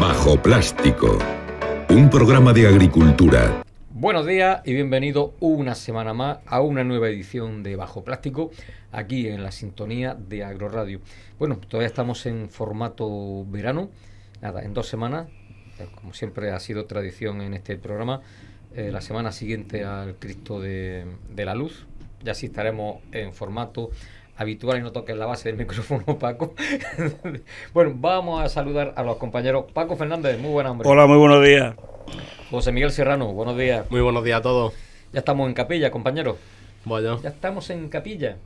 Bajo Plástico, un programa de agricultura. Buenos días y bienvenido una semana más a una nueva edición de Bajo Plástico, aquí en la sintonía de Agroradio. Bueno, todavía estamos en formato verano, nada, en dos semanas, eh, como siempre ha sido tradición en este programa, eh, la semana siguiente al Cristo de, de la Luz, ya sí estaremos en formato habitual y no toques la base del micrófono, Paco. bueno, vamos a saludar a los compañeros. Paco Fernández, muy buen hombre. Hola, muy buenos días. José Miguel Serrano, buenos días. Muy buenos días a todos. Ya estamos en capilla, compañeros. bueno Ya estamos en capilla.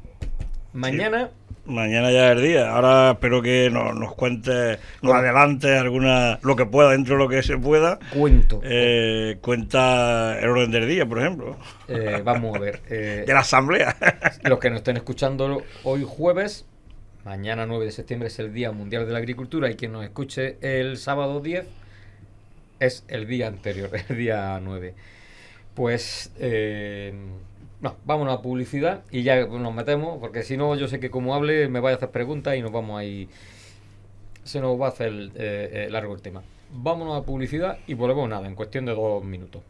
Mañana Mañana ya es el día. Ahora espero que nos cuente, nos adelante alguna, lo que pueda, dentro de lo que se pueda. Cuento. Eh, cuenta el orden del día, por ejemplo. Eh, vamos a ver. Eh, de la asamblea. los que nos estén escuchando hoy jueves, mañana 9 de septiembre es el Día Mundial de la Agricultura y quien nos escuche el sábado 10 es el día anterior, el día 9. Pues no, vámonos a publicidad y ya nos metemos, porque si no, yo sé que como hable me vaya a hacer preguntas y nos vamos ahí. Se nos va a hacer eh, eh, largo el tema. Vámonos a publicidad y volvemos nada, en cuestión de dos minutos.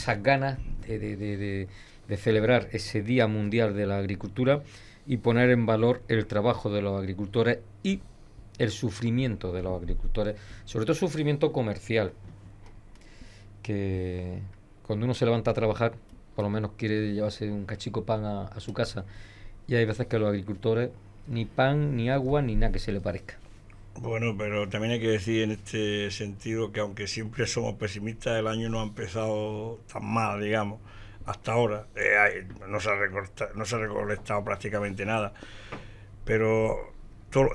esas ganas de, celebrar ese Día Mundial de la Agricultura y poner en valor el trabajo de los agricultores y el sufrimiento de los agricultores, sobre todo sufrimiento comercial, que cuando uno se levanta a trabajar, por lo menos quiere llevarse un cachico pan a, a su casa, y hay veces que los agricultores ni pan, ni agua, ni nada que se le parezca. Bueno, pero también hay que decir en este sentido que aunque siempre somos pesimistas, el año no ha empezado tan mal, digamos, hasta ahora. Eh, no, se ha recortado, no se ha recolectado prácticamente nada. Pero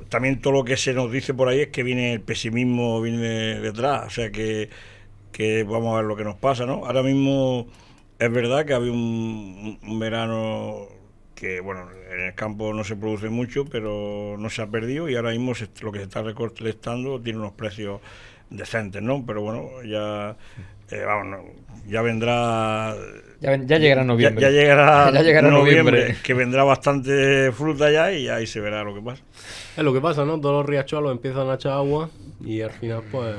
también todo lo que se nos dice por ahí es que viene el pesimismo, viene detrás. O sea que, vamos a ver lo que nos pasa, ¿no? Ahora mismo es verdad que había un, un verano que, bueno, en el campo no se produce mucho, pero no se ha perdido y ahora mismo lo que se está recortando tiene unos precios decentes, ¿no? Pero bueno, ya eh, vamos, ya vendrá. Ya, llegará noviembre. Ya, llegará, noviembre, que vendrá bastante fruta ya y ahí se verá lo que pasa. Es lo que pasa, ¿no? Todos los riachuelos empiezan a echar agua y al final, pues.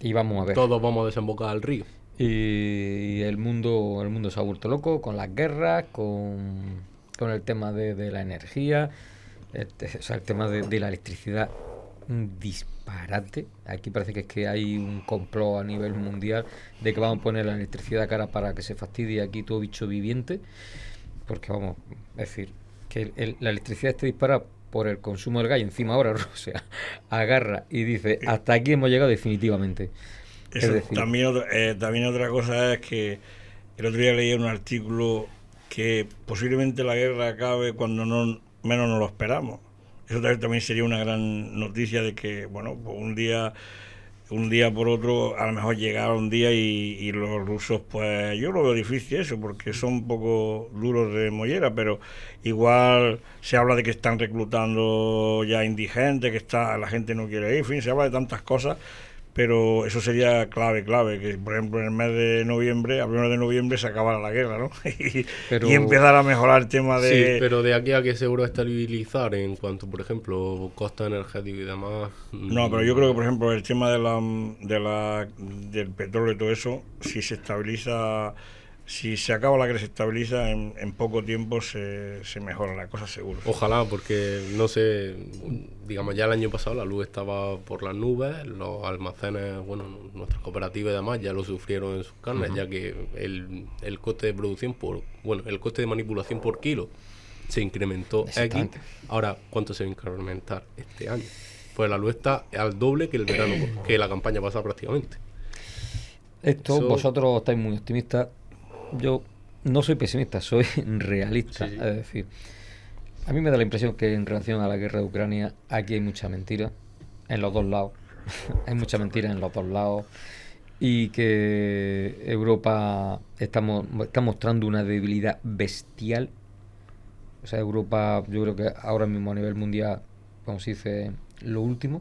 Y vamos a ver. Todos vamos a desembocar al río. Y el mundo, el mundo se ha vuelto loco con las guerras, con con el tema de, la energía, el, o sea, el tema de, la electricidad, un disparate. Aquí parece que es que hay un complot a nivel mundial de que vamos a poner la electricidad cara para que se fastidie aquí todo bicho viviente. Porque vamos, es decir, que la electricidad esté disparada por el consumo del gas y encima ahora sea agarra y dice, hasta aquí hemos llegado definitivamente. Eh, también otra cosa es que el otro día leí un artículo que posiblemente la guerra acabe cuando no, menos nos lo esperamos. Eso también sería una gran noticia de que, bueno, pues un día un día por otro, a lo mejor llegará un día y, los rusos, pues yo lo veo difícil eso, porque son un poco duros de mollera, pero igual se habla de que están reclutando ya indigentes, que está la gente no quiere ir, en fin, se habla de tantas cosas pero eso sería clave, clave, que por ejemplo en el mes de noviembre, a primero de noviembre se acabara la guerra, ¿no? y, empezar a mejorar el tema de... Sí, pero de aquí a que seguro estabilizar en cuanto, por ejemplo, costa energética y demás... No, mm, pero yo creo que, por ejemplo, el tema de la, de la, del petróleo y todo eso, si se estabiliza si se acaba la que se estabiliza, en, poco tiempo se, se, mejora la cosa seguro. Ojalá, porque no sé, digamos ya el año pasado la luz estaba por las nubes, los almacenes, bueno, nuestras cooperativas y demás ya lo sufrieron en sus carnes, ya que el, el coste de producción por, bueno, el coste de manipulación por kilo se incrementó X. Ahora, ¿cuánto se va a incrementar este año? Pues la luz está al doble que el verano, que la campaña pasada prácticamente. Esto, vosotros estáis muy optimistas yo no soy pesimista, soy realista. Es decir, a mí me da la impresión que en relación a la guerra de Ucrania aquí hay mucha mentira en los dos lados. hay mucha mentira en los dos lados y que Europa está, está mostrando una debilidad bestial. O sea, Europa yo creo que ahora mismo a nivel mundial, como se dice, lo último,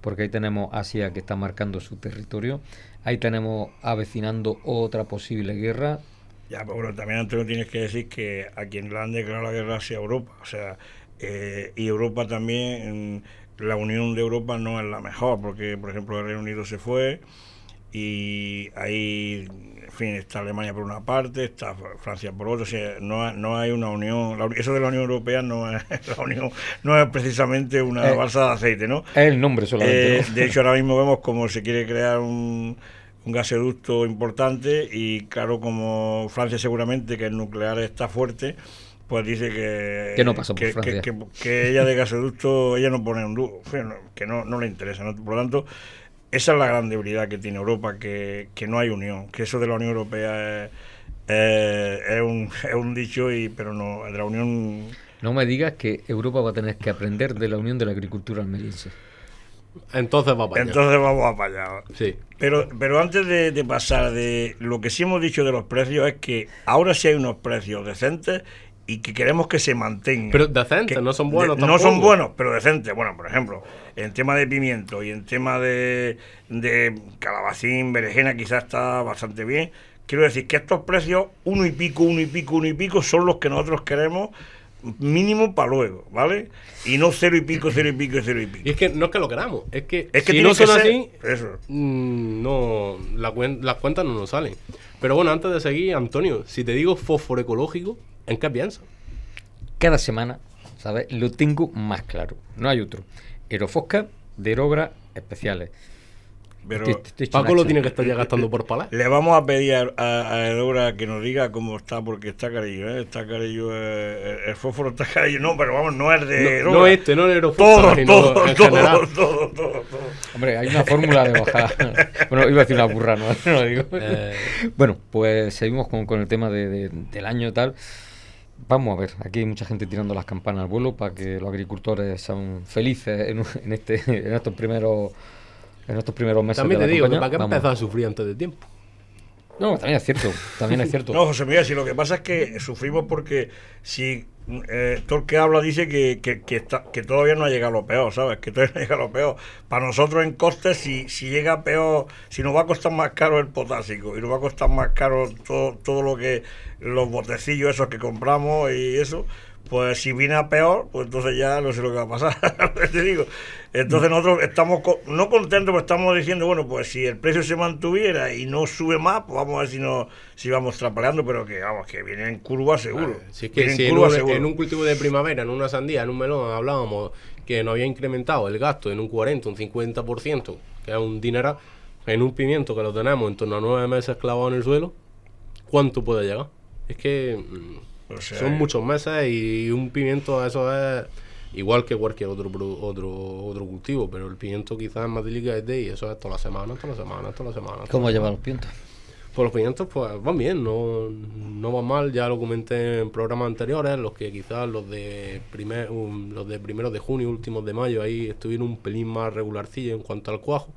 porque ahí tenemos Asia que está marcando su territorio, ahí tenemos avecinando otra posible guerra, ya, pero bueno, también Antonio tienes que decir que a quien le han declarado la guerra hacia Europa, o sea, eh, y Europa también, mm, la unión de Europa no es la mejor, porque por ejemplo el Reino Unido se fue y ahí, en fin, está Alemania por una parte, está Francia por otra, o sea, no, no hay una unión, eso de la Unión Europea no es, la unión, no es precisamente una eh, balsa de aceite, ¿no? Es el nombre solamente. Eh, de hecho, ahora mismo vemos cómo se quiere crear un un gasoducto importante y claro, como Francia seguramente que el nuclear está fuerte, pues dice que que no pasa por Francia. Que, ella de gasoducto ella no pone un duro, que no, le interesa, por lo tanto esa es la gran debilidad que tiene Europa, que, no hay unión, que eso de la Unión Europea es, un, es un dicho y pero no de la Unión no me digas que Europa va a tener que aprender de la Unión de la Agricultura Almeriense. Entonces va para allá. Entonces vamos para allá. Sí. Pero, pero antes de, pasar de lo que sí hemos dicho de los precios es que ahora sí hay unos precios decentes y que queremos que se mantengan. Pero decentes, no son buenos tampoco. No son buenos, pero decentes. Bueno, por ejemplo, en tema de pimiento y en tema de, de calabacín, berenjena, quizás está bastante bien. Quiero decir que estos precios, uno y pico, uno y pico, uno y pico, son los que nosotros queremos mínimo para luego, ¿vale? Y no cero y pico, cero y pico, cero y pico. Y es que no es que lo queramos, es que, si no son así, mm, no, las cuentas no nos salen. Pero bueno, antes de seguir, Antonio, si te digo fósforo ecológico, ¿en qué piensas? Cada semana, ¿sabes? Lo tengo más claro, no hay otro. Erofosca de obras especiales. Pero este, este, este Paco lo tiene que estar ya gastando por palas. Le vamos a pedir a, Edora que nos diga cómo está, porque está carillo, ¿eh? Está carillo, eh, el, fósforo está carillo. No, pero vamos, no es de No, no este, no el todo, todo, todo, todo, todo, todo, Hombre, hay una fórmula de bajada. bueno, iba a decir una burra, no, digo. Eh. bueno, pues seguimos con, con el tema de, del año y tal. Vamos a ver, aquí hay mucha gente tirando las campanas al vuelo para que los agricultores sean felices en, este, en estos primeros en estos primeros meses. También te digo, ¿para qué a sufrir antes de tiempo? No, también es cierto, también es cierto. no, José Miguel, si lo que pasa es que sufrimos porque si eh, todo el que habla dice que, que, todavía no ha llegado lo peor, ¿sabes? Que todavía no ha llegado lo peor. Para nosotros en costes, si, si llega peor, si nos va a costar más caro el potásico y nos va a costar más caro todo, todo lo que los botecillos esos que compramos y eso, pues si viene a peor, pues entonces ya no sé lo que va a pasar. te digo. Entonces nosotros estamos no contentos, pero pues estamos diciendo, bueno, pues si el precio se mantuviera y no sube más, pues vamos a ver si no si vamos traspalando pero que vamos, que viene en curva seguro. Si es que en, un, cultivo de primavera, en una sandía, en un melón, hablábamos que no había incrementado el gasto en un 40, un 50%, que es un dineral, en un pimiento que lo tenemos en torno a nueve meses clavado en el suelo, ¿cuánto puede llegar? Es que mm, son eh. muchos meses y un pimiento, eso es igual que cualquier otro otro otro cultivo, pero el pimiento quizás es más delicado y eso es toda la semana, toda la semana, toda la semana. ¿Cómo llevan los pimientos? Pues los pimientos pues van bien, no, no van mal, ya lo comenté en programas anteriores, los que quizás los de primer, los de primeros de junio, últimos de mayo, ahí estuvieron un pelín más regularcillo en cuanto al cuajo,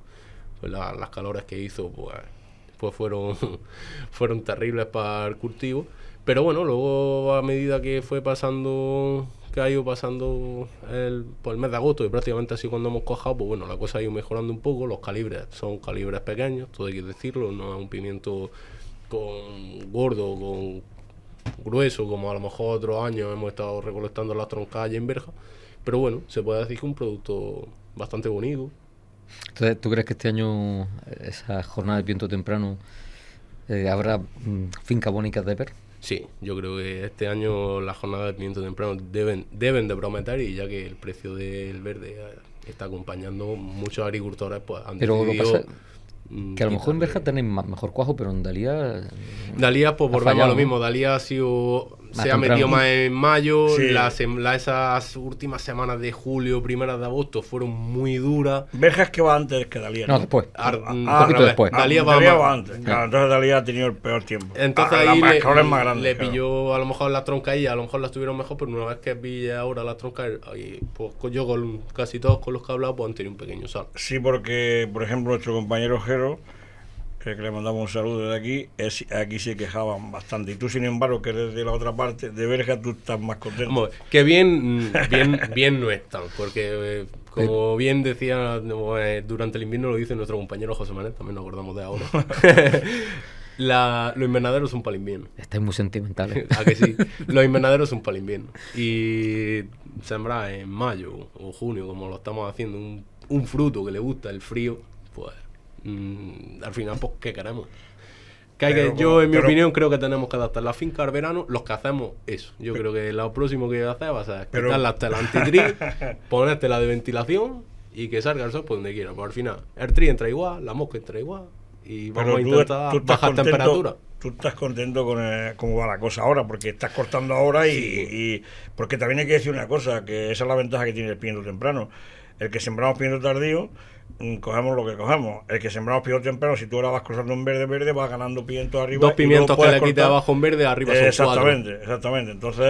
pues las calores que hizo pues, pues fueron, fueron terribles para el cultivo pero bueno, luego a medida que fue pasando, que ha ido pasando pues, el, mes de agosto y prácticamente así cuando hemos cojado, pues bueno, la cosa ha ido mejorando un poco, los calibres son calibres pequeños, todo hay que decirlo, no es un pimiento con gordo, con grueso, como a lo mejor otros años hemos estado recolectando las troncallas en verja, pero bueno, se puede decir que un producto bastante bonito. Entonces, ¿tú crees que este año esa jornada de viento temprano eh, habrá mm, finca fincas de per? Sí, yo creo que este año las jornadas de pimiento temprano deben, deben de prometer y ya que el precio del verde está acompañando muchos agricultores, pues han pero decidido, mm, que a lo mejor en Berja tenéis mejor cuajo, pero en Dalía... Dalía, pues volvemos a lo mismo. Dalía ha sido se ha metido más en mayo, esas últimas semanas de julio, primeras de agosto fueron muy duras. Vejas que va antes que Dalía. No, después. Ah, ah, un ah, poquito después. Dalía, va, antes. entonces Dalía ha tenido el peor tiempo. Entonces ahí le, pilló a lo mejor la tronca y a lo mejor la estuvieron mejor, pero una vez que pillé ahora la tronca, pues yo con casi todos con los que he hablado, pues han tenido un pequeño sal. Sí, porque por ejemplo nuestro compañero Jero que le mandamos un saludo de aquí, es, aquí se quejaban bastante. Y tú, sin embargo, que eres de la otra parte, de verja, tú estás más contento. que bien, bien, bien no están, porque eh, como bien decía eh, durante el invierno, lo dice nuestro compañero José Manuel, también nos acordamos de ahora. los invernaderos son para el invierno. Este muy sentimental. ¿eh? Los invernaderos son para el invierno. Y sembrar en mayo o junio, como lo estamos haciendo, un fruto que le gusta el frío, Mm, al final, pues, ¿qué queremos? Que yo, en mi opinión, creo que tenemos que adaptar la finca al verano. Los que hacemos eso. Yo creo que lo próximo que voy a hacer va a ser quitar las el antitri, ponerte la de ventilación y que salga el sol por donde quiera. pero pues, al final, el tri entra igual, la mosca entra igual y vamos a intentar bajar la temperatura. Tú estás contento con cómo va la cosa ahora, porque estás cortando ahora y, Porque también hay que decir una cosa, que esa es la ventaja que tiene el pimiento temprano. El que sembramos pimiento tardío Mm, cogemos lo que cogemos. El que sembramos pimiento temprano, si tú ahora vas cruzando un verde verde, vas ganando pimiento arriba. Dos pimientos que le abajo un verde, arriba Exactamente, exactamente. Entonces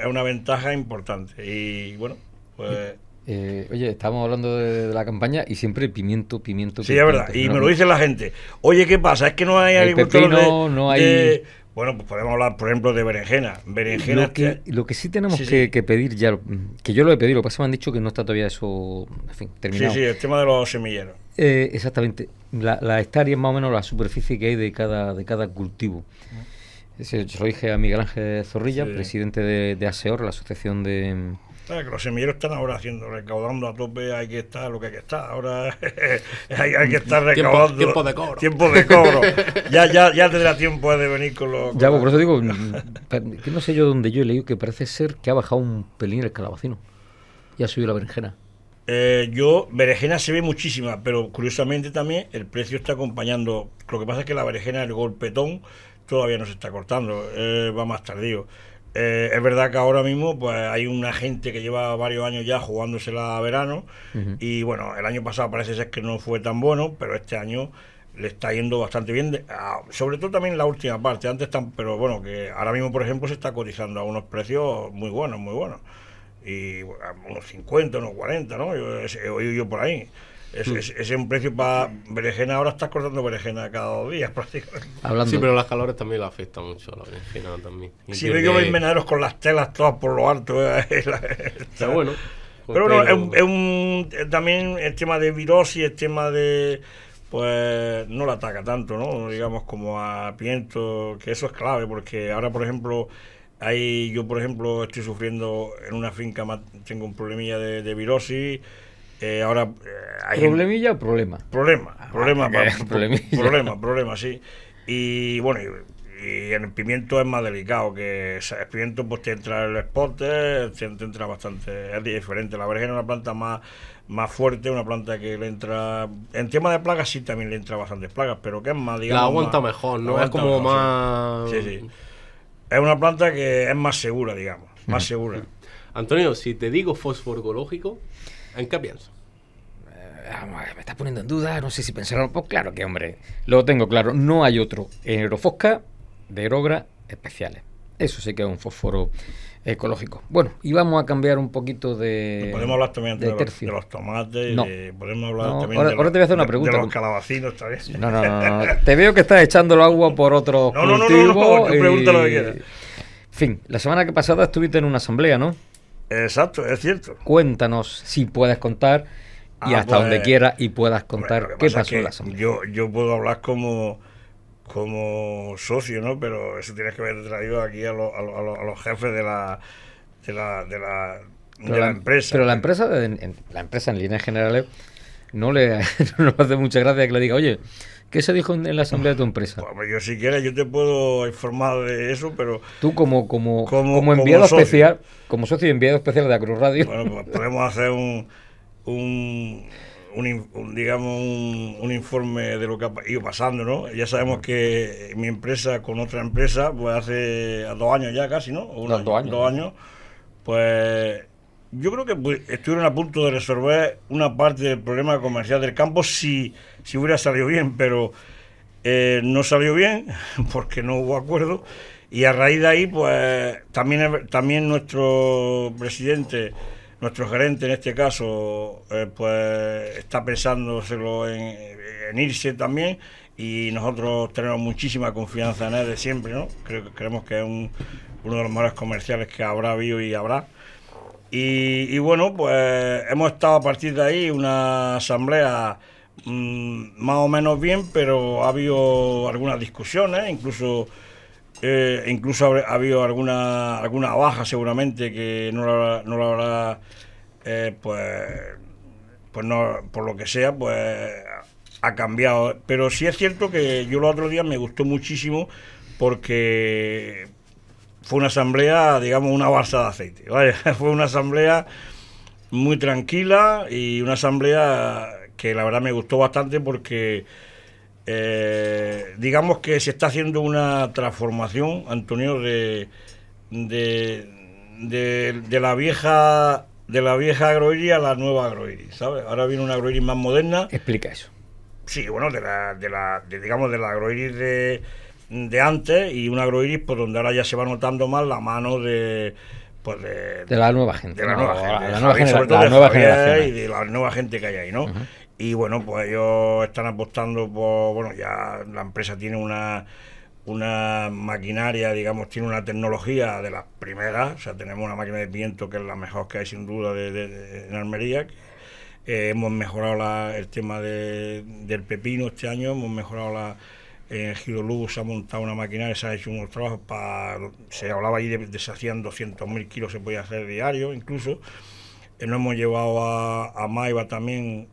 es una ventaja importante. Y bueno, pues... Eh, oye, estamos hablando de, la campaña y siempre pimiento, pimiento, pimiento Sí, es verdad. Y me lo dice la gente. Oye, ¿qué pasa? Es que no hay agricultores no hay... Bueno, pues podemos hablar, por ejemplo, de berenjena. berenjena lo, que, lo que sí tenemos que, pedir ya, que yo lo he pedido, lo que pasa me han dicho que no está todavía eso, terminado. Sí, sí, el tema de los semilleros. Eh, exactamente. La, hectárea es más o menos la superficie que hay de cada, de cada cultivo. Se lo dije a Miguel Ángel Zorrilla, presidente de, ASEOR, la Asociación de, Claro, los semilleros están ahora haciendo, recaudando a tope, hay que estar lo que hay que estar. Ahora hay, que estar recaudando. Tiempo, de cobro. ya, tendrá tiempo de venir con los. ya, por eso digo, no sé yo dónde yo he leído que parece ser que ha bajado un pelín el calabacino y ha subido la berenjena. Eh, yo, berenjena se ve muchísima, pero curiosamente también el precio está acompañando. Lo que pasa es que la berenjena, el golpetón, todavía no se está cortando, eh, va más tardío. Eh, es verdad que ahora mismo pues, hay una gente que lleva varios años ya jugándosela a verano y bueno, el año pasado parece ser que no fue tan bueno, pero este año le está yendo bastante bien, ah, sobre todo también la última parte, antes tan, pero bueno, que ahora mismo por ejemplo se está cotizando a unos precios muy buenos, muy buenos, y ah, unos 50, unos 40, ¿no? Yo, he oído yo por ahí. Ese hmm. es, un precio para berenjena, ahora estás cortando berenjena cada dos días prácticamente. Sí, pero las calores también lo afectan mucho a la berenjena también. si veo que... venaros con las telas todas por lo alto. Eh, Está bueno. Pero bueno, es, un, también el tema de virosis, el tema de... Pues no la ataca tanto, ¿no? Digamos como a Piento, que eso es clave, porque ahora, por ejemplo, hay, yo, por ejemplo, estoy sufriendo en una finca, tengo un problemilla de virosis eh, ahora eh, problemilla o problema. Problema, ah, problema, problema, problema, sí. Y bueno, y, el pimiento es más delicado que el pimiento pues te entra el spot, te, entra bastante, es diferente. La vergena es una planta más más fuerte, una planta que le entra. En tema de plagas, sí, también le entra bastantes plagas, pero que es más, digamos. La aguanta mejor, ¿no? es como más. Sí. sí, Es una planta que es más segura, digamos. Más mm. segura. Antonio, si te digo fósforo ecológico ¿En qué pienso? Eh, ah, me estás poniendo en duda, no sé si pensaron. Pues claro que, hombre, lo tengo claro. No hay otro aerofosca de aerogra especiales. Eso sí que es un fósforo ecológico. Bueno, y vamos a cambiar un poquito de. Podemos hablar también de, los, tomates. podemos hablar también ahora, de te voy a hacer una pregunta. De los calabacinos No, no, no, te veo que estás echando el agua por otro no, No, no, no, no, lo que quieras. En fin, la semana que pasada estuviste en una asamblea, ¿no? Exacto, es cierto. Cuéntanos si puedes contar y ah, hasta donde pues, quieras y puedas pues, contar qué pasó en la Yo, yo puedo hablar como, como socio, ¿no? Pero eso tienes que haber traído aquí a, a, los jefes de la, de la, de la, empresa. Pero la empresa, en, la empresa en líneas generales no le hace mucha gracia que le diga, oye, ¿Qué se dijo en la asamblea de tu empresa? Pues, yo si quieres yo te puedo informar de eso, pero... Tú como, como, como, enviado especial, como socio y enviado especial de Acruz Radio... Bueno, pues podemos hacer un, un, digamos, un, informe de lo que ha ido pasando, ¿no? Ya sabemos que mi empresa con otra empresa, pues hace dos años ya casi, ¿no? dos años. Dos años, pues yo creo que pues, estuvieron a punto de resolver una parte del problema comercial del campo si, si hubiera salido bien, pero eh, no salió bien porque no hubo acuerdo. Y a raíz de ahí, pues también, también nuestro presidente, nuestro gerente en este caso, eh, pues está pensándoselo en, irse también. Y nosotros tenemos muchísima confianza en él de siempre, ¿no? Creo, que creemos que es un, uno de los mejores comerciales que habrá habido y habrá y, bueno, pues hemos estado a partir de ahí una asamblea mm, más o menos bien, pero ha habido algunas discusiones, incluso eh, incluso ha, habido alguna, alguna baja seguramente que no la, no la habrá, eh, pues, pues no, por lo que sea, pues ha cambiado. Pero sí es cierto que yo el otro día me gustó muchísimo porque fue una asamblea, digamos, una balsa de aceite. fue una asamblea muy tranquila y una asamblea que la verdad me gustó bastante porque eh, digamos que se está haciendo una transformación, Antonio, de, de, la vieja de la vieja agroiris a la nueva agroiris, ¿sabes? Ahora viene una agroiris más moderna. Explica eso. Sí, bueno, de la, de la digamos, de la agroiris de, de antes y un agroiris por pues, donde ahora ya se va notando más la mano de pues de, la nueva gente de la nueva, gente, generación y de la nueva gente que hay ahí no y bueno pues ellos están apostando por bueno ya la empresa tiene una una maquinaria, digamos, tiene una tecnología de las primeras, o sea, tenemos una máquina de viento que es la mejor que hay sin duda de, de, en Almería, eh, hemos mejorado la, el tema de, del pepino este año, hemos mejorado la, en Lugo se ha montado una maquinaria, se ha hecho unos trabajos para. Se hablaba ahí de, de se hacían 200.000 kilos, se podía hacer diario incluso. Eh, nos hemos llevado a, a Maiva también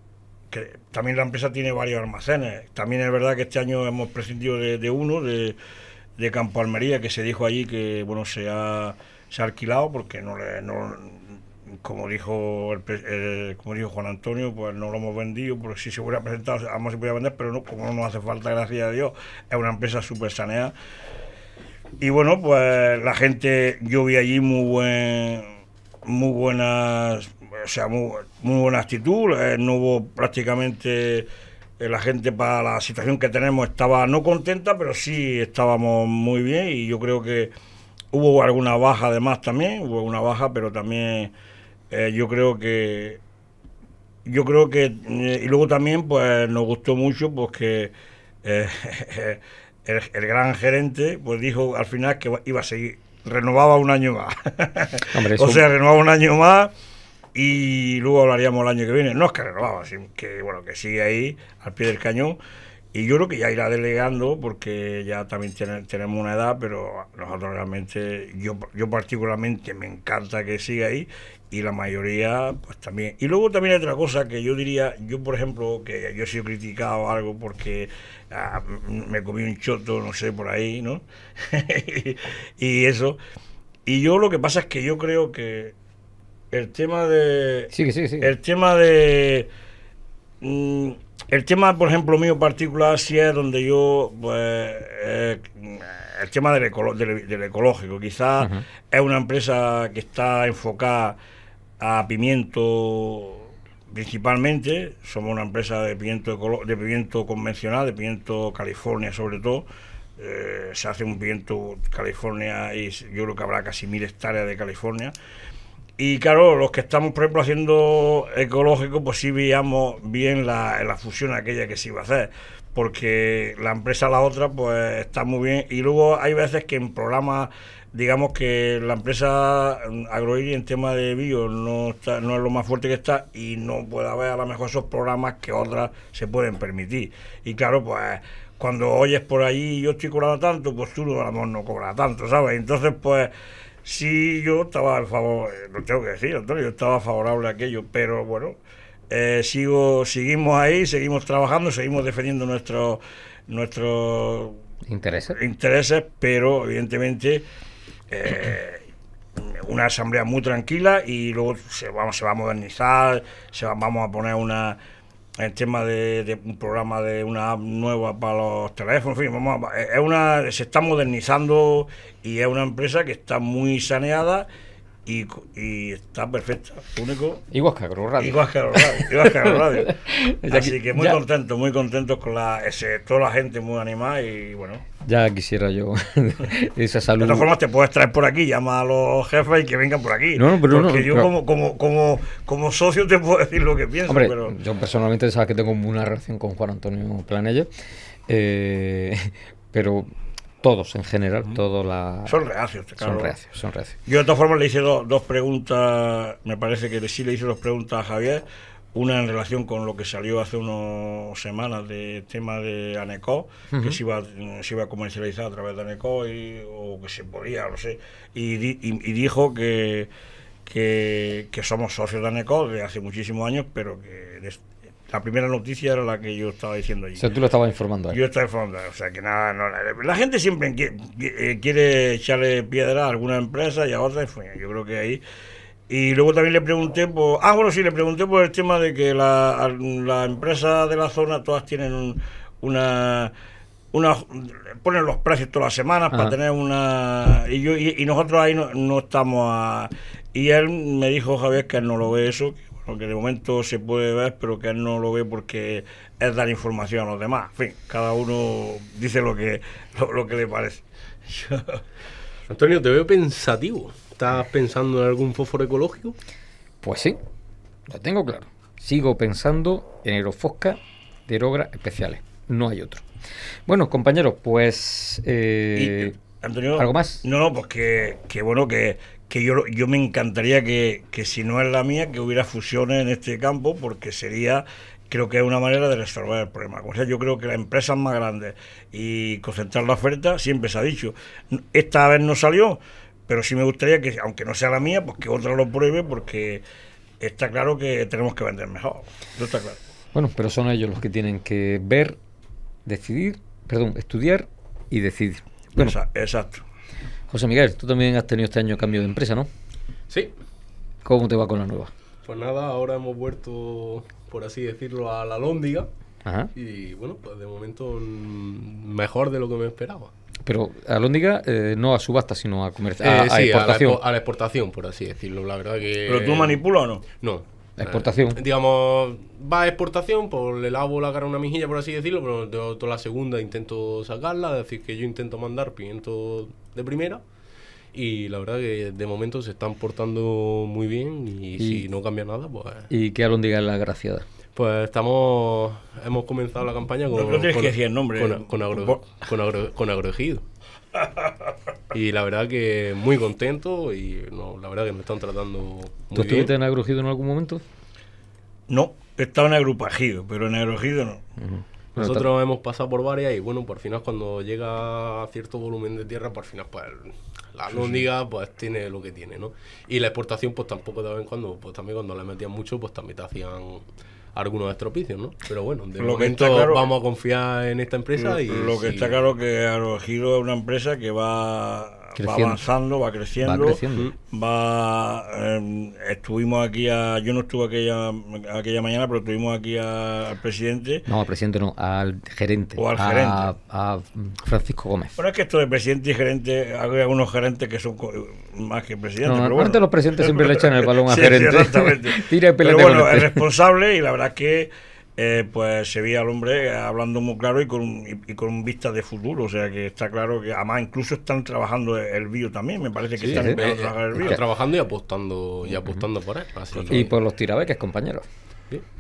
que también la empresa tiene varios almacenes. También es verdad que este año hemos prescindido de, uno, de, Campo Almería, que se dijo allí que bueno se ha, alquilado porque no, le, no, como dijo, eh, como dijo Juan Antonio, pues no lo hemos vendido, porque si se hubiera presentado, a se podía vender, pero no, como no nos hace falta, gracias a Dios, es una empresa súper saneada. Y bueno, pues la gente, yo vi allí muy buen, muy buenas, o sea, muy, muy buena actitud, eh, no hubo prácticamente eh, la gente para la situación que tenemos estaba no contenta, pero sí estábamos muy bien y yo creo que hubo alguna baja además también, hubo una baja, pero también eh, yo creo que yo creo que eh, y luego también pues nos gustó mucho porque que eh, el, gran gerente pues dijo al final que iba a seguir renovaba un año más o sea renovaba un año más y luego hablaríamos el año que viene no es que renovaba sino que bueno que sigue ahí al pie del cañón y yo creo que ya irá delegando porque ya también tenemos una edad, pero nosotros realmente, yo, yo particularmente me encanta que siga ahí y la mayoría pues también. Y luego también hay otra cosa que yo diría, yo por ejemplo, que yo he sido criticado algo porque ah, me comí un choto, no sé, por ahí, ¿no? y eso. Y yo lo que pasa es que yo creo que el tema de... sí sí sí El tema de Mm, el tema, por ejemplo, mío particular, sí es donde yo, pues, eh, el tema del, ecológico, quizás es una empresa que está enfocada a pimiento principalmente, somos una empresa de pimiento, de pimiento convencional, de pimiento California sobre todo, eh, se hace un pimiento California y yo creo que habrá casi mil hectáreas de California y claro, los que estamos, por ejemplo, haciendo ecológico, pues sí veíamos bien la, fusión aquella que se iba a hacer porque la empresa la otra pues está muy bien y luego hay veces que en programas digamos que la empresa mm, Agroiri en tema de bio no está, no es lo más fuerte que está y no puede haber a lo mejor esos programas que otras se pueden permitir y claro pues cuando oyes por ahí yo estoy cobrando tanto pues tú a lo mejor no cobras tanto sabes entonces pues Sí, yo estaba a favor, eh, lo tengo que decir, yo estaba favorable a aquello, pero bueno, eh, sigo, seguimos ahí, seguimos trabajando, seguimos defendiendo nuestros intereses, intereses pero evidentemente eh, una asamblea muy tranquila y luego se, vamos, se va a modernizar, se vamos a poner una el tema de, un programa de una app nueva para los teléfonos, en fin, es una, se está modernizando y es una empresa que está muy saneada y, y, está perfecta, único. Y Huáscaro Radio. Radio. Radio. Así que muy contento muy contentos con la, ese, toda la gente muy animada y bueno. Ya quisiera yo esa De todas formas, te puedes traer por aquí, llama a los jefes y que vengan por aquí. No, no pero Porque yo Como, como, como, como socio te puedo decir lo que pienso. Hombre, Yo personalmente sabes que tengo una relación con Juan Antonio Planella, eh, pero todos en general, todo la... Son reacios, claro. Son reacios, son reacios. Yo de todas formas le hice dos preguntas, me parece que sí le hice dos preguntas a Javier, una en relación con lo que salió hace unas semanas del tema de Aneco, que se iba, a comercializar a través de Aneco, y, o que se podía, no sé, y, dijo que, que, somos socios de Aneco de hace muchísimos años, pero que la primera noticia era la que yo estaba diciendo allí. O sea, tú lo estabas informando. Yo estaba informando. O sea, que nada, no, la, gente siempre eh, quiere, echarle piedra a alguna empresa y a otra. yo creo que ahí. Y luego también le pregunté por. Ah, bueno, sí, le pregunté por el tema de que las empresas de la zona todas tienen un, una. Una, ponen los precios todas las semanas para tener una y nosotros ahí no, no estamos a, y él me dijo Javier que él no lo ve eso lo de momento se puede ver, pero que él no lo ve porque es dar información a los demás. En fin, cada uno dice lo que, lo, que le parece. Antonio, te veo pensativo. ¿Estás pensando en algún fósforo ecológico? Pues sí, lo tengo claro. Sigo pensando en Aerofosca de Rogra especiales. No hay otro. Bueno, compañeros, pues... Eh, Antonio, ¿Algo más? No, no, pues que bueno, que, que yo, yo me encantaría que, que, si no es la mía, que hubiera fusiones en este campo, porque sería, creo que es una manera de resolver el problema. O sea, yo creo que las empresas más grandes y concentrar la oferta, siempre se ha dicho, esta vez no salió, pero sí me gustaría que, aunque no sea la mía, pues que otra lo pruebe, porque está claro que tenemos que vender mejor. está claro. Bueno, pero son ellos los que tienen que ver, decidir, perdón, estudiar y decidir. exacto. José Miguel, tú también has tenido este año cambio de empresa, ¿no? Sí. ¿Cómo te va con la nueva? Pues nada, ahora hemos vuelto, por así decirlo, a la lóndiga. Ajá. Y bueno, pues de momento mm, mejor de lo que me esperaba. Pero alóndiga eh, no a subasta, sino a a, eh, exportación. A la, exportación, por así decirlo. La verdad que. ¿Pero tú manipulas o no? No, exportación. Eh, digamos, va a exportación, pues le lavo la cara a una mijilla, por así decirlo, pero la segunda intento sacarla, es decir, que yo intento mandar pimiento de primera. Y la verdad que de momento se están portando muy bien y, si no cambia nada, pues... Eh. ¿Y qué diga es la graciada? Pues estamos, hemos comenzado la campaña con... con, Con, Y la verdad que muy contento y no, la verdad que me están tratando muy bien. ¿Tú estuviste en agrujido en algún momento? No, estaba en agrupajido, pero en agroejido no. Nosotros hemos pasado por varias y bueno, por final cuando llega cierto volumen de tierra, por final pues la londiga pues tiene lo que tiene, ¿no? Y la exportación pues tampoco de vez en cuando, pues también cuando la metían mucho, pues también te hacían algunos estropicios, ¿no? Pero bueno, de lo momento vamos a confiar en esta empresa. y lo que está claro que giro es una empresa que va va avanzando, va creciendo. Va mm. em, estuvimos aquí a. Yo no estuve aquella, aquella mañana, pero estuvimos aquí al presidente. No, al presidente no, al gerente. O al gerente. A Francisco Gómez. Pero es que esto de presidente y gerente, hay algunos gerentes que son más que presidentes. No, normalmente los presidentes siempre le echan el balón a gerente. exactamente. Tira pero bueno, es responsable y la verdad es que eh, pues se veía al hombre eh, hablando muy claro y con, y, y con de futuro. O sea que está claro que además incluso están trabajando el bio también. Me parece que están eh, trabajar el trabajando y apostando, y apostando por él. Pues y por los tirabeques, compañeros.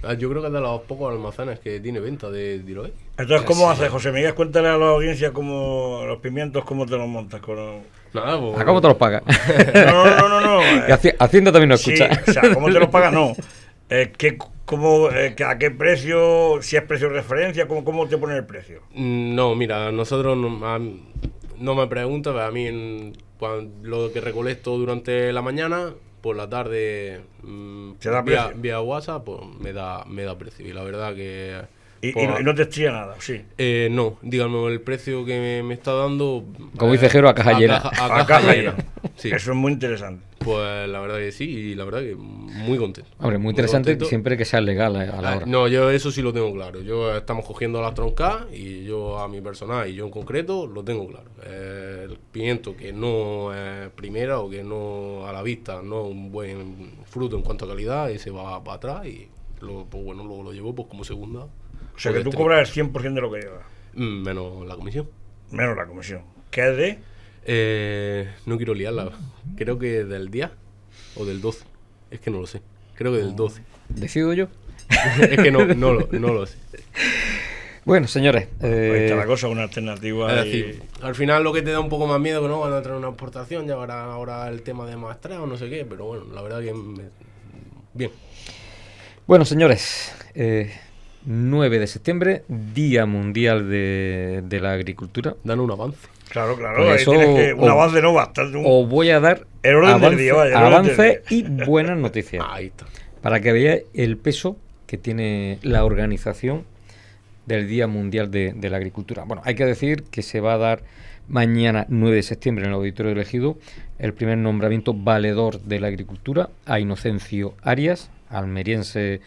Ah, yo creo que es de los pocos almacenes que tiene venta de tirobeques. Entonces, ¿cómo haces, José Miguel? Cuéntale a la audiencia cómo los pimientos, cómo te los montas. Con pues- ah, cómo te los pagas? no, no, no, también no escucha. ¿cómo te los pagas? No. Eh, ¿qué, eh, ¿A qué precio? Si es precio de referencia, ¿cómo, cómo te pone el precio? Mm, no, mira, nosotros no, me preguntas, a mí lo que recolecto durante la mañana, por la tarde, mm, ¿Se vía, WhatsApp, pues me da, me da precio. Y la verdad que... Y, pues, no, te estría nada, sí. Eh, no, dígame el precio que me, está dando. Como eh, dice Jero, a caja llena. a caja llena. Eso es muy interesante. Pues la verdad que sí, y la verdad que muy contento. Hombre, muy interesante siempre que sea legal eh, a la ah, hora. No, yo eso sí lo tengo claro. Yo estamos cogiendo las troncas y yo a mi personal y yo en concreto lo tengo claro. El pimiento que no es primera o que no a la vista no es un buen fruto en cuanto a calidad, ese va para atrás y lo, pues bueno, luego lo llevo pues como segunda. O sea que tú este cobras el 100% de lo que llevas. Mm, menos la comisión. Menos la comisión. ¿Qué es de? Eh, no quiero liarla. Creo que del día o del 12. Es que no lo sé. Creo que del 12. ¿Decido yo? es que no, lo, sé. Bueno, señores. Eh... cosa, una alternativa. Al final lo que te da un poco más miedo, ¿no? Van a una exportación, ya ahora el tema de más o no sé qué, pero bueno, la verdad que. Bien. Bueno, señores. 9 eh, de septiembre, Día Mundial de, de la Agricultura. Dan un avance. Claro, claro. Pues eso, un no bastante. Os voy a dar avance, y buenas noticias. Para que veáis el peso que tiene la organización del Día Mundial de, la Agricultura. Bueno, hay que decir que se va a dar mañana 9 de septiembre en el auditorio elegido el primer nombramiento valedor de la agricultura a Inocencio Arias, almeriense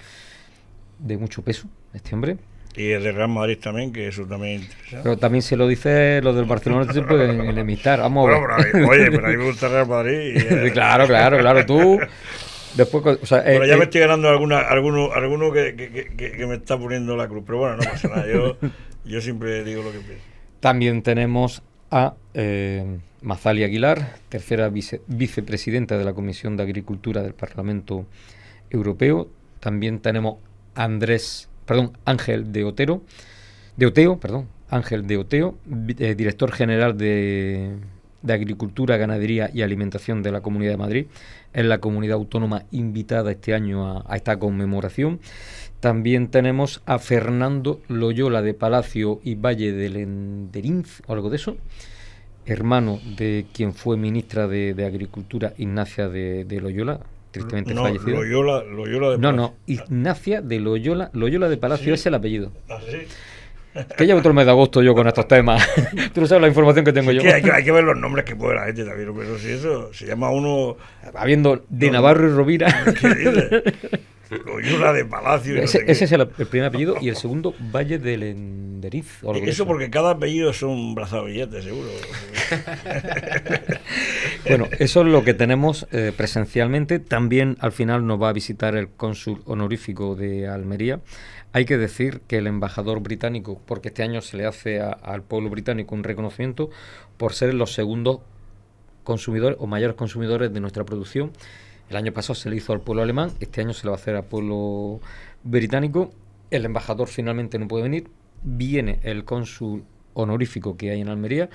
de mucho peso, este hombre, y el de Real Madrid también, que eso también interesa. Pero también se lo dice lo del Barcelona, siempre puede enemistar. Vamos a oye, pero a mí me gusta Real Madrid. Eh, claro, claro, claro. Tú. Después, bueno, ya eh, me eh, estoy ganando alguna, alguno, alguno que, que, me está poniendo la cruz, pero bueno, no pasa nada. Yo, yo siempre digo lo que pienso. También tenemos a Mazali Aguilar, tercera vicepresidenta de la Comisión de Agricultura del Parlamento Europeo. También tenemos a Andrés perdón, Ángel de Otero, de Oteo, perdón, Ángel de Oteo, eh, director general de, Agricultura, Ganadería y Alimentación de la Comunidad de Madrid. Es la comunidad autónoma invitada este año a, esta conmemoración. También tenemos a Fernando Loyola de Palacio y Valle del Lenderinz, o algo de eso, hermano de quien fue ministra de, Agricultura, Ignacia de Loyola, tristemente fallecido. Loyola, Loyola de Palacio. No, no, Ignacia de Loyola, Loyola de Palacio es el apellido. Ah, sí? Que llevo todo el mes de agosto yo con estos temas. Tú no sabes la información que tengo yo. hay, que, ver los nombres que puede la gente también, pero si eso se llama uno. Habiendo de Navarro y Rovira. Loyola de Palacio. ese, es el, primer apellido y el segundo Valle del Lenderiz. E, eso, porque cada apellido es un billete seguro. bueno, eso es lo que tenemos eh, presencialmente. También al final nos va a visitar el cónsul honorífico de Almería. Hay que decir que el embajador británico, porque este año se le hace al pueblo británico un reconocimiento por ser los segundos consumidores o mayores consumidores de nuestra producción. El año pasado se le hizo al pueblo alemán, este año se le va a hacer al pueblo británico. El embajador finalmente no puede venir, viene el cónsul honorífico que hay en Almería,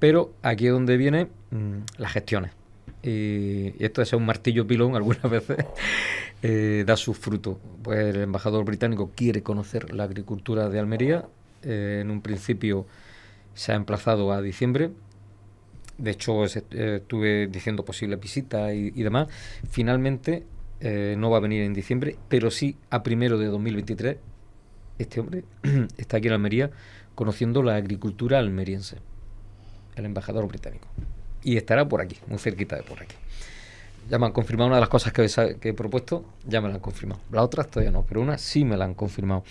pero aquí es donde vienen mm, las gestiones y, esto es un martillo pilón algunas veces, eh, da sus frutos. Pues el embajador británico quiere conocer la agricultura de Almería, eh, en un principio se ha emplazado a diciembre, de hecho eh, estuve diciendo posible visitas y, y demás, finalmente no va a venir en diciembre, pero sí a primero de 2023 este hombre está aquí en Almería conociendo la agricultura almeriense, el embajador británico y estará por aquí, muy cerquita de por aquí. Ya me han confirmado una de las cosas que, he propuesto, ya me la han confirmado. La otra todavía no, pero una sí me la han confirmado.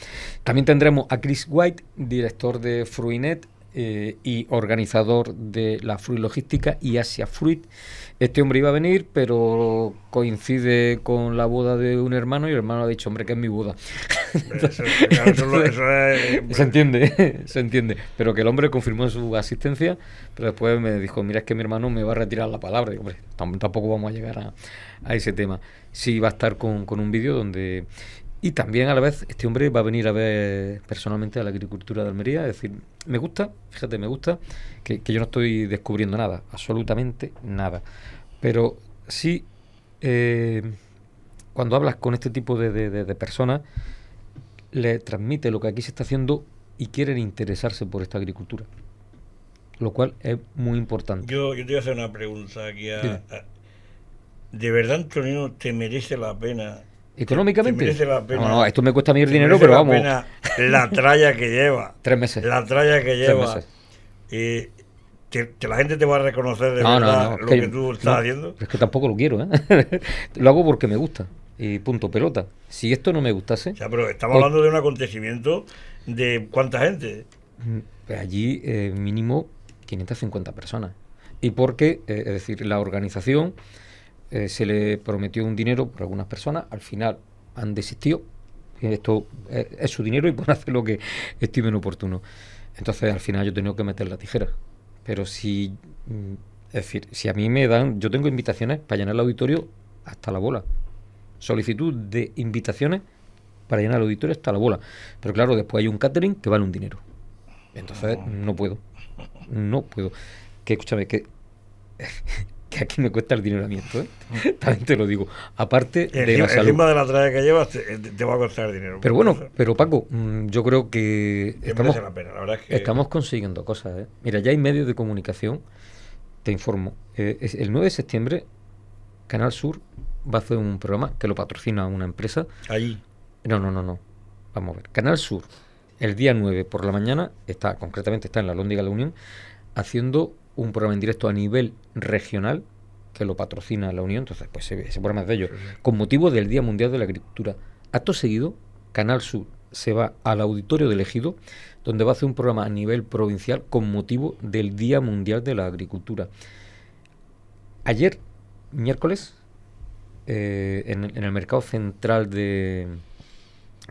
También tendremos a Chris White, director de Fruinet, eh, y organizador de la Fruit Logística y Asia Fruit. Este hombre iba a venir, pero coincide con la boda de un hermano y el hermano ha dicho, hombre, que es mi boda. Eh, se entiende, se entiende. Pero que el hombre confirmó su asistencia, pero después me dijo, mira, es que mi hermano me va a retirar la palabra. hombre, tampoco vamos a llegar a, ese tema. Sí, va a estar con, con un vídeo donde y también a la vez este hombre va a venir a ver personalmente a la agricultura de Almería. Es decir, me gusta, fíjate, me gusta que, yo no estoy descubriendo nada, absolutamente nada. Pero sí, eh, cuando hablas con este tipo de, personas, le transmite lo que aquí se está haciendo y quieren interesarse por esta agricultura. Lo cual es muy importante. Yo, yo te voy a hacer una pregunta aquí. ¿De verdad, Antonio, te merece la pena Económicamente. no, no, esto me cuesta el dinero, pero vamos. la tralla que lleva. Tres meses. La tralla que lleva. Tres meses. Y que, la gente te va a reconocer de verdad lo que, tú estás haciendo. es que tampoco lo quiero, ¿eh? lo hago porque me gusta. Y punto, pelota. Si esto no me gustase. O pero estamos hablando de un acontecimiento de cuánta gente. Mm, pues allí, eh, mínimo 550 personas. Y porque, eh, es decir, la organización eh, se le prometió un dinero por algunas personas, al final han desistido, esto eh, es, su dinero y pueden hacer lo que estimen oportuno. Entonces al final yo he tenido que meter la tijera. Pero si, mm, es decir, si a mí me dan, yo tengo invitaciones para llenar el auditorio hasta la bola. Solicitud de invitaciones para llenar el auditorio hasta la bola. Pero claro, después hay un catering que vale un dinero. Entonces no puedo. No puedo. Que escúchame, que aquí me cuesta el dineramiento, ¿eh? también te lo digo. Aparte de la salud. Encima de la traje que llevas eh, te, va a costar dinero. Pero bueno, pero Paco, mm, yo creo que estamos, la pena? estamos consiguiendo cosas. ¿eh? Mira, ya hay medios de comunicación, te informo. el 9 de septiembre, Canal Sur va a hacer un programa que lo patrocina una empresa. Ahí. No, no, no, no. Vamos a ver. Canal Sur, el día 9 por la mañana, está, concretamente está en la Lóndiga la Unión, haciendo un programa en directo a nivel regional que lo patrocina la Unión, entonces pues ese programa de ellos. Con motivo del Día Mundial de la Agricultura, acto seguido, Canal Sur se va al auditorio del Ejido, donde va a hacer un programa a nivel provincial con motivo del Día Mundial de la Agricultura. Ayer, miércoles, eh, en, el mercado central de,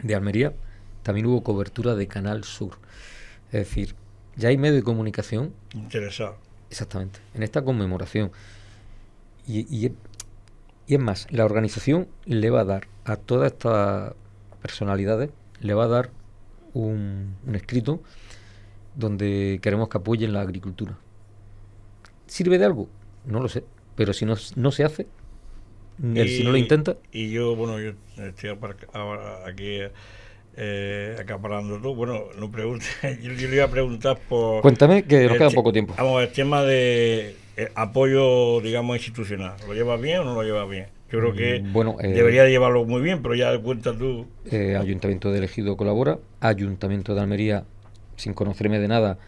de Almería, también hubo cobertura de Canal Sur. Es decir, ya hay medio de comunicación interesado. Exactamente, en esta conmemoración. Y, y, es más, la organización le va a dar a todas estas personalidades, le va a dar un, un escrito donde queremos que apoyen la agricultura. ¿Sirve de algo? No lo sé, pero si no, se hace, si no lo intenta. Y yo, bueno, yo estoy aquí eh, Acá parando tú. Bueno, no preguntes yo, le iba a preguntar por... Cuéntame, que nos queda poco tiempo. Vamos, el tema de eh, apoyo, digamos, institucional. ¿Lo llevas bien o no lo llevas bien? Yo creo que mm, bueno, eh, debería llevarlo muy bien, pero ya de cuenta tú. Ayuntamiento de Elegido colabora, Ayuntamiento de Almería, sin conocerme de nada,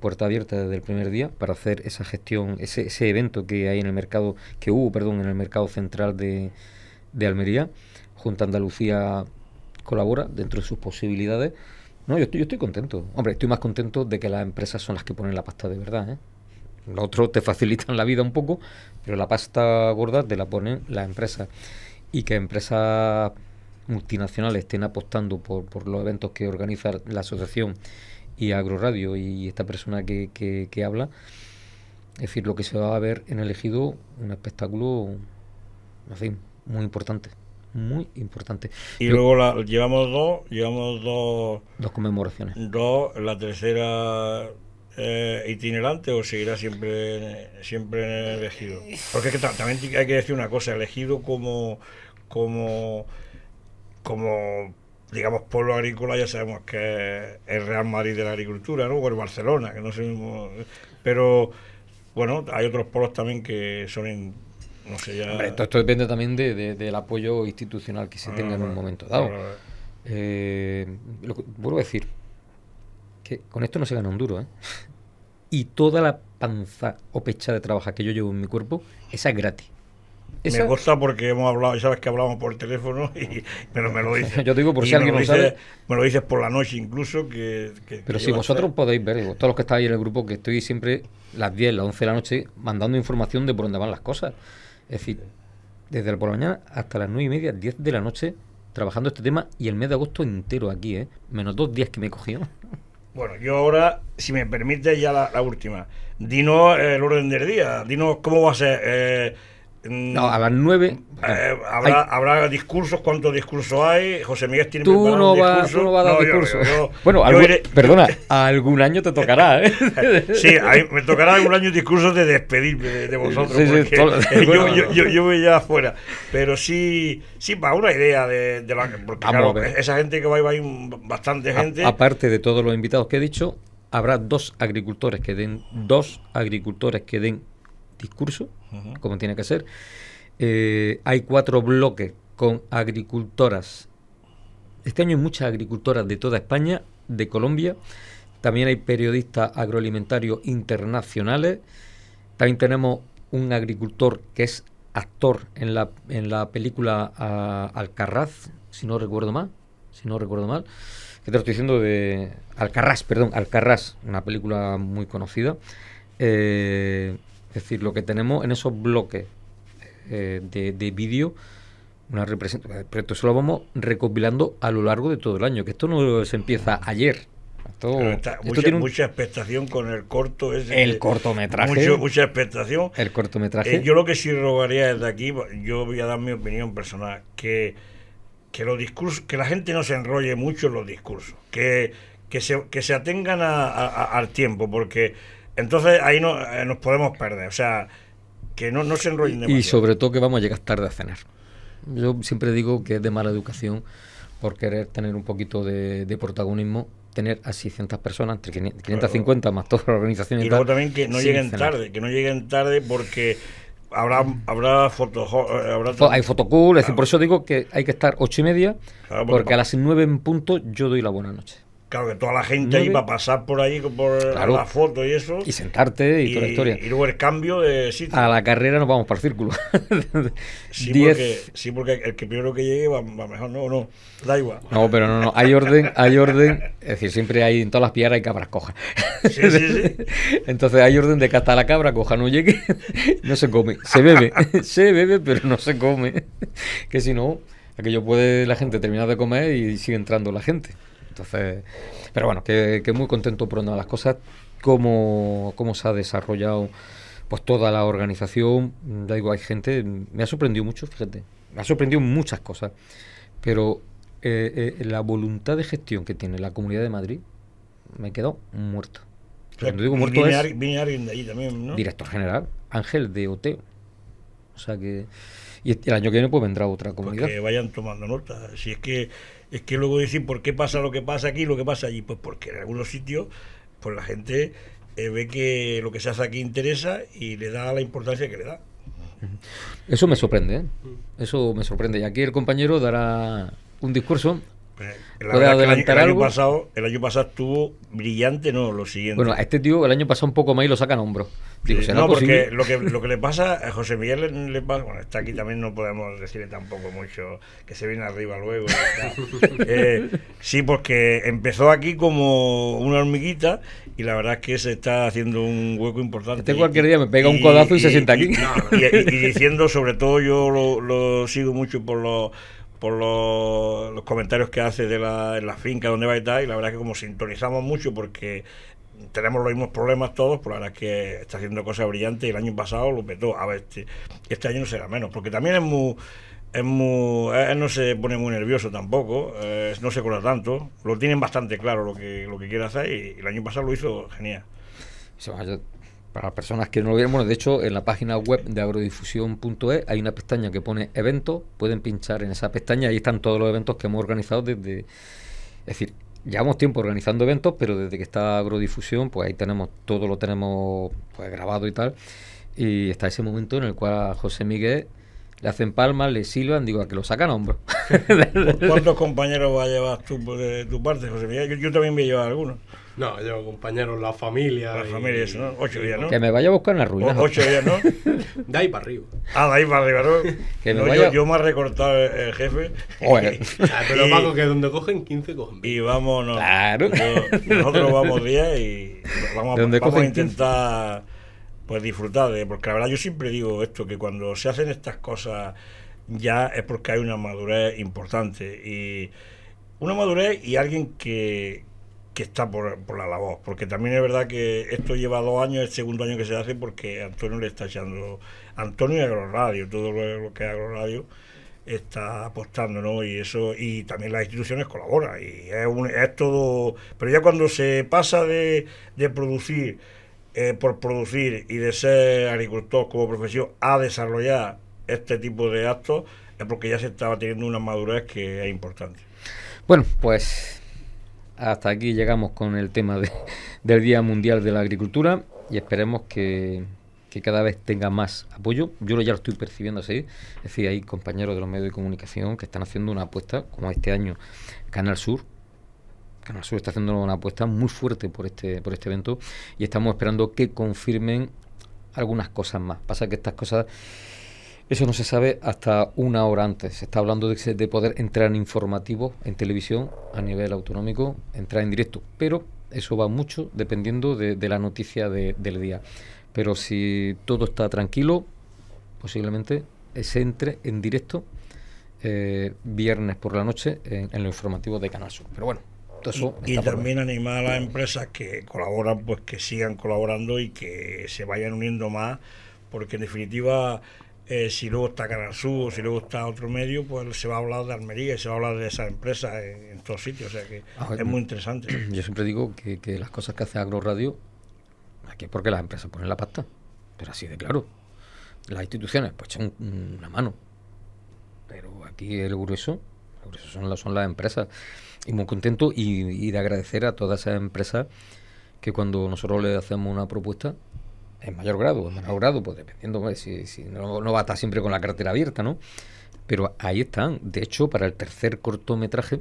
puerta abierta desde el primer día para hacer esa gestión, ese, evento que hay en el mercado, que hubo, perdón, en el mercado central de, de Almería. Junta Andalucía colabora dentro de sus posibilidades. No, yo estoy, yo estoy contento. Hombre, estoy más contento de que las empresas son las que ponen la pasta de verdad. ¿eh? Los otros te facilitan la vida un poco, pero la pasta gorda te la ponen las empresas. Y que empresas multinacionales estén apostando por, los eventos que organiza la asociación y Agroradio y esta persona que, habla, es decir, lo que se va a ver en elegido, un espectáculo, en muy importante muy importante. Y luego la, llevamos dos, llevamos dos... Dos conmemoraciones. Dos, la tercera eh, itinerante o seguirá siempre, siempre elegido. Porque es que también hay que decir una cosa, elegido como, como, como digamos, pueblo agrícola ya sabemos que es el Real Madrid de la agricultura, ¿no? O el Barcelona, que no sé... Pero, bueno, hay otros pueblos también que son... En, esto, esto, depende también de, del apoyo institucional que se ah, tenga en un momento dado. Eh, vuelvo a decir que con esto no se gana un duro, ¿eh? Y toda la panza o pecha de trabajo que yo llevo en mi cuerpo, esa es gratis. Me gusta porque hemos hablado, sabes que hablamos por teléfono, y, pero me lo dices. yo digo por si alguien lo Me lo dices por la noche incluso. que, Pero si vosotros podéis ver, todos los que estáis en el grupo, que estoy siempre las 10, las 11 de la noche mandando información de por dónde van las cosas. Es decir, desde por la mañana hasta las nueve y media, diez de la noche, trabajando este tema y el mes de agosto entero aquí, ¿eh? menos dos días que me he Bueno, yo ahora, si me permite, ya la, última. Dinos el orden del día, dinos cómo va a ser eh, Mm. No, a las 9. Eh, habrá, discursos, ¿cuántos discursos hay? José Miguel tiene tú no, vas, no vas a dar discursos. bueno, algún, perdona, algún año te tocará. ¿eh? sí, me tocará algún año discursos de despedirme de, vosotros. yo, voy ya afuera. Pero sí, sí, para una idea de, la. Porque claro, esa gente que va, a ir bastante gente. aparte de todos los invitados que he dicho, habrá dos agricultores que den dos agricultores que den discurso, como tiene que ser. Eh, hay cuatro bloques con agricultoras. Este año hay muchas agricultoras de toda España, de Colombia. También hay periodistas agroalimentarios internacionales. También tenemos un agricultor que es actor en la, en la película ah, Alcarraz, si no recuerdo mal, si no recuerdo mal, que te lo estoy diciendo de Alcarraz, perdón, Alcarraz, una película muy conocida. Eh, es decir, lo que tenemos en esos bloques eh, de, vídeo, una representación. Pero esto lo vamos recopilando a lo largo de todo el año, que esto no se empieza ayer. Esto, está, mucha, tiene mucha, expectación con el corto es El cortometraje. mucha expectación. El cortometraje. Eh, yo lo que sí rogaría desde aquí, yo voy a dar mi opinión personal, que, los discursos, que la gente no se enrolle mucho en los discursos, que, que, se, que se atengan al tiempo, porque entonces ahí no, eh, nos podemos perder. O sea, que no, se enrollen Y sobre todo que vamos a llegar tarde a cenar. Yo siempre digo que es de mala educación por querer tener un poquito de, protagonismo tener a 600 personas, entre 550 más toda la organización. Y, luego también que no lleguen tarde, que no lleguen tarde porque habrá habrá foto, eh, hay fotocool, es por eso digo que hay que estar ocho y media, porque, porque, a las nueve en punto yo doy la buena noche. Claro, que toda la gente iba a pasar por ahí por la foto y eso. Y sentarte y, toda la historia. Y luego el cambio de sitio. A la carrera nos vamos para el círculo. sí, porque, el que primero que llegue va, mejor, no, no, da igual. No, pero no, no, hay orden, hay orden, es decir, siempre hay, en todas las piedras hay cabras cojas. Sí, sí, sí. Entonces hay orden de que hasta la cabra coja no llegue, no se come, se bebe, se bebe, pero no se come. Que si no, aquello puede la gente terminar de comer y sigue entrando la gente. Entonces, pero bueno, que, muy contento por una las cosas, cómo, se ha desarrollado pues toda la organización, ya digo, hay gente, me ha sorprendido mucho, fíjate, me ha sorprendido muchas cosas, pero eh, eh, la voluntad de gestión que tiene la Comunidad de Madrid me quedó muerto. Cuando digo muerto alguien de allí también, ¿no? Director general, Ángel de Oteo. O sea que... Y el año que viene pues vendrá otra comunidad. que vayan tomando nota. Si es que es que luego decir por qué pasa lo que pasa aquí y lo que pasa allí. Pues porque en algunos sitios pues la gente eh, ve que lo que se hace aquí interesa y le da la importancia que le da. Eso me sorprende, ¿eh? Eso me sorprende. Y aquí el compañero dará un discurso pues, el, Año pasado, el año pasado estuvo brillante, no, lo siguiente. Bueno, a este tío el año pasado un poco más y lo sacan hombro. Digo, no, porque lo que, lo que le pasa a José Miguel le, pasa, bueno, está aquí también no podemos decirle tampoco mucho que se viene arriba luego. Eh, sí, porque empezó aquí como una hormiguita y la verdad es que se está haciendo un hueco importante. Este cualquier día me pega un codazo y, se sienta aquí. Y, diciendo, sobre todo yo lo sigo mucho por los por los, comentarios que hace de la, la finca donde va y tal, y la verdad es que como sintonizamos mucho porque tenemos los mismos problemas todos, por pues la verdad es que está haciendo cosas brillantes y el año pasado lo petó. A ver, este, este año no será menos, porque también es muy... Es muy, eh, él no se pone muy nervioso tampoco, eh, no se cola tanto, lo tienen bastante claro lo que, lo que quiere hacer y, y el año pasado lo hizo genial para personas que no lo vieron, bueno, de hecho en la página web de agrodifusión.es hay una pestaña que pone eventos, pueden pinchar en esa pestaña, ahí están todos los eventos que hemos organizado desde, es decir, llevamos tiempo organizando eventos, pero desde que está agrodifusión, pues ahí tenemos, todo lo tenemos pues, grabado y tal, y está ese momento en el cual a José Miguel le hacen palmas, le silban, digo, a que lo sacan a hombro. ¿Cuántos compañeros va a llevar tú de tu parte, José Miguel? Yo, yo también voy a llevar algunos. No, yo compañeros, la familia. La y... familia, ¿no? Ocho días, ¿no? Que me vaya a buscar en la ruina. ocho días, ¿no? de ahí para arriba. Ah, de ahí para arriba, ¿no? yo, me ha recortado el, jefe. Bueno. Ah, pero Paco, que donde cogen 15 cogen. Y vámonos. Claro. nosotros vamos 10 y vamos, a intentar pues disfrutar de. Porque la verdad, yo siempre digo esto, que cuando se hacen estas cosas ya es porque hay una madurez importante. Y una madurez y alguien que, que está por, por, la labor, porque también es verdad que esto lleva dos años, el segundo año que se hace, porque Antonio le está echando, Antonio y Agroradio, todo lo, que es Agroradio está apostando, ¿no? Y eso, y también las instituciones colaboran, y es, todo, pero ya cuando se pasa de, de producir eh, por producir y de ser agricultor como profesión a desarrollar este tipo de actos, es porque ya se estaba teniendo una madurez que es importante. Bueno, pues hasta aquí llegamos con el tema del Día Mundial de la Agricultura y esperemos que, cada vez tenga más apoyo. Yo ya lo estoy percibiendo así. Es decir, hay compañeros de los medios de comunicación que están haciendo una apuesta, como este año Canal Sur. Canal Sur está haciendo una apuesta muy fuerte por este, por este evento y estamos esperando que confirmen algunas cosas más. Pasa que estas cosas eso no se sabe hasta una hora antes. Se está hablando de, poder entrar en informativo... en televisión a nivel autonómico, entrar en directo, pero eso va mucho dependiendo de, la noticia del día. Pero si todo está tranquilo, posiblemente se entre en directo eh, viernes por la noche en, lo informativo de Canal Sur. Pero bueno, eso y, termina también animar a las empresas que colaboran, pues que sigan colaborando y que se vayan uniendo más, porque en definitiva eh, si luego está Canal Sur, si luego está otro medio, pues se va a hablar de Almería, y se va a hablar de esas empresas... en, todos sitios, o sea que ah, es muy interesante. Yo siempre digo que, las cosas que hace Agroradio, aquí es porque las empresas ponen la pasta, pero así de claro. Las instituciones, pues echan una mano, pero aquí el grueso, el grueso son, las, son las empresas. Y muy contento y, y de agradecer a todas esas empresas que cuando nosotros les hacemos una propuesta, en mayor grado en menor grado, pues dependiendo, si, no, va a estar siempre con la cartera abierta, ¿no? Pero ahí están. De hecho, para el tercer cortometraje,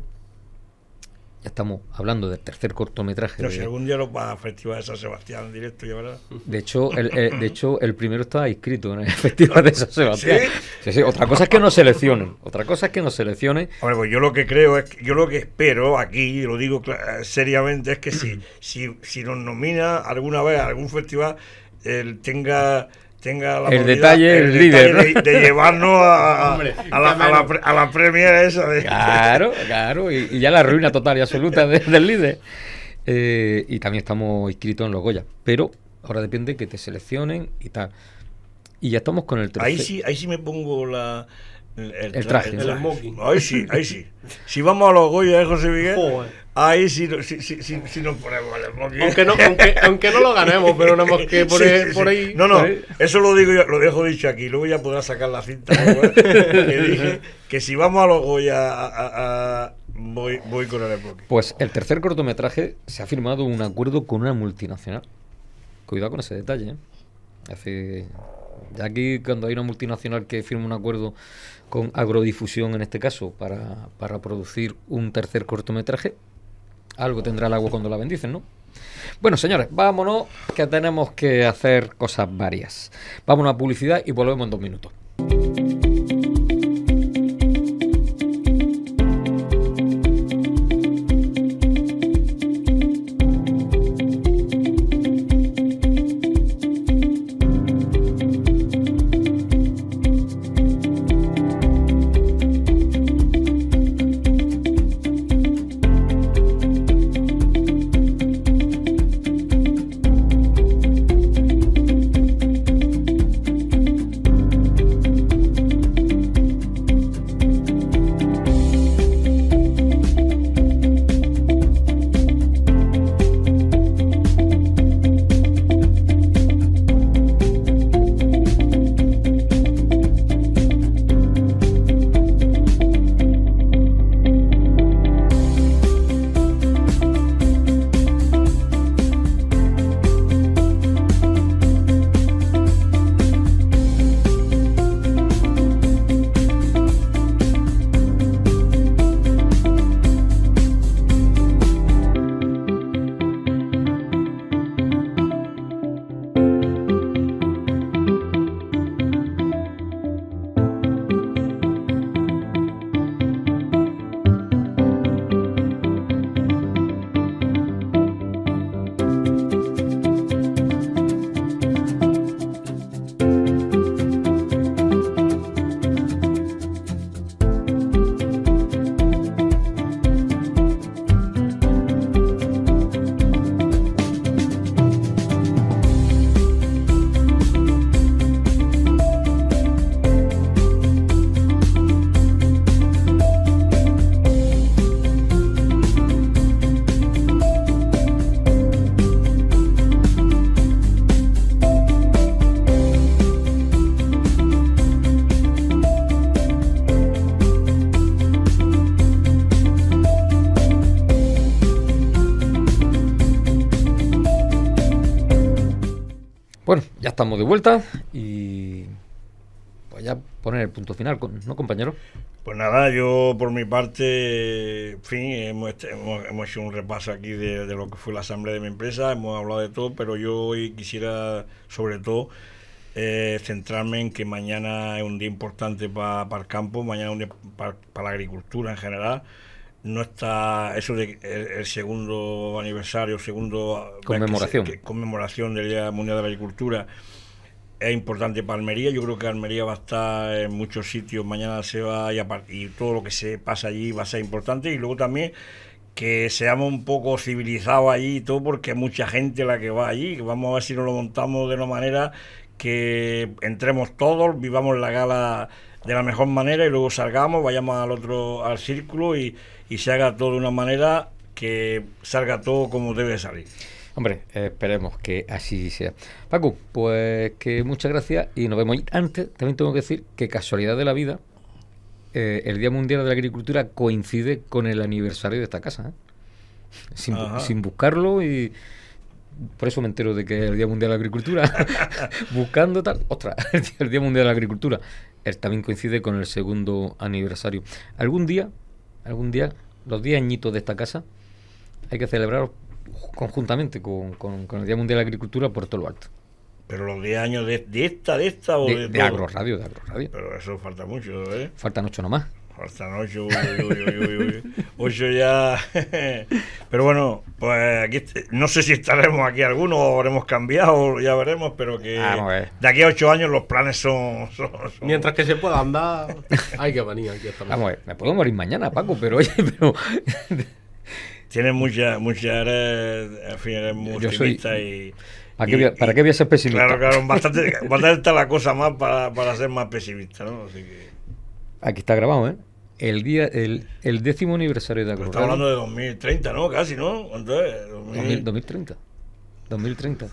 ya estamos hablando del tercer cortometraje. Pero si algún día lo va a Festival de San Sebastián en directo, ya verás. De hecho, el, eh, de hecho, el primero está inscrito en el Festival de San Sebastián. ¿Sí? Sí, Otra cosa es que no seleccionen. Otra cosa es que no seleccionen. Hombre, pues yo lo que creo es, yo lo que espero aquí, y lo digo eh, seriamente, es que si, si, si nos nomina alguna vez a algún festival, el tenga tenga el detalle el, líder de, llevarnos a, a, la, a, esa de... claro claro y, ya la ruina total y absoluta del líder eh, y también estamos inscritos en los goya pero ahora depende que te seleccionen y tal y ya estamos con el ahí sí ahí sí me pongo la el, traje, Ahí sí, ahí sí. Si vamos a los Goya de ¿eh, José Miguel, Ahí si, nos ponemos al aunque no, lo ganemos, pero no que e- por, ahí. No, no, eso lo digo yo, lo dejo dicho aquí. Luego ya podrás sacar la cinta. que si vamos a lo Goya a, voy, con el Pues el tercer cortometraje se ha firmado un acuerdo con una multinacional. Cuidado con ese detalle. ¿eh? ya aquí cuando hay una multinacional que firma un acuerdo con agrodifusión en este caso para producir un tercer cortometraje, algo tendrá el agua cuando la bendicen, ¿no? Bueno, señores, vámonos, que tenemos que hacer cosas varias. Vámonos a publicidad y volvemos en dos minutos. estamos de vuelta y voy pues, ya poner el punto final, ¿no, compañero? Pues nada, yo por mi parte, fin, hemos, hecho un repaso aquí de, lo que fue la asamblea de mi empresa, hemos hablado de todo, pero yo hoy quisiera, sobre todo, eh, centrarme en que mañana es un día importante para el campo, mañana es un día para la agricultura en general no está eso de el, segundo aniversario, segundo conmemoración. Que conmemoración del Día Mundial de la Agricultura es importante para Almería. Yo creo que Almería va a estar en muchos sitios. Mañana se va y, todo lo que se pasa allí va a ser importante. Y luego también que seamos un poco civilizados allí y todo, porque mucha gente la que va allí. Vamos a ver si nos lo montamos de una manera que entremos todos, vivamos la gala de la mejor manera y luego salgamos, vayamos al otro al círculo y y se haga todo de una manera que salga todo como debe salir. Hombre, esperemos que así sea. Paco, pues que muchas gracias y nos vemos. antes, también tengo que decir que casualidad de la vida, eh, el Día Mundial de la Agricultura coincide con el aniversario de esta casa. ¿eh? Sin, buscarlo y por eso me entero de que es el Día Mundial de la Agricultura, buscando tal, ostras, el Día Mundial de la Agricultura, eh, también coincide con el segundo aniversario. Algún día algún día, los 10 añitos de esta casa, hay que celebrar conjuntamente con, el Día Mundial de la Agricultura por todo lo alto. Pero los 10 años de, esta, de esta o de, de, de agroradio. Pero eso falta mucho, ¿eh? Faltan 8 nomás esta noche, Ocho ya. Pero bueno, pues aquí no sé si estaremos aquí algunos o habremos cambiado, ya veremos, pero que ah, eh. de aquí a ocho años los planes son, son, Mientras que se pueda andar, hay que venir aquí esta noche. Vamos, eh, me puedo morir mañana, Paco, pero oye, pero. Tienes muchas, muchas, en fin, eres muy y. ¿Para, qué, ¿Para, qué, voy a ser pesimista? Claro, claro, bastante, bastante está la cosa más para, para ser más pesimista, ¿no? Así que... Aquí está grabado, ¿eh? El día, el, el décimo aniversario de corona. Estamos hablando de 2030, ¿no? Casi, ¿no? Entonces, es? 2030. 2030.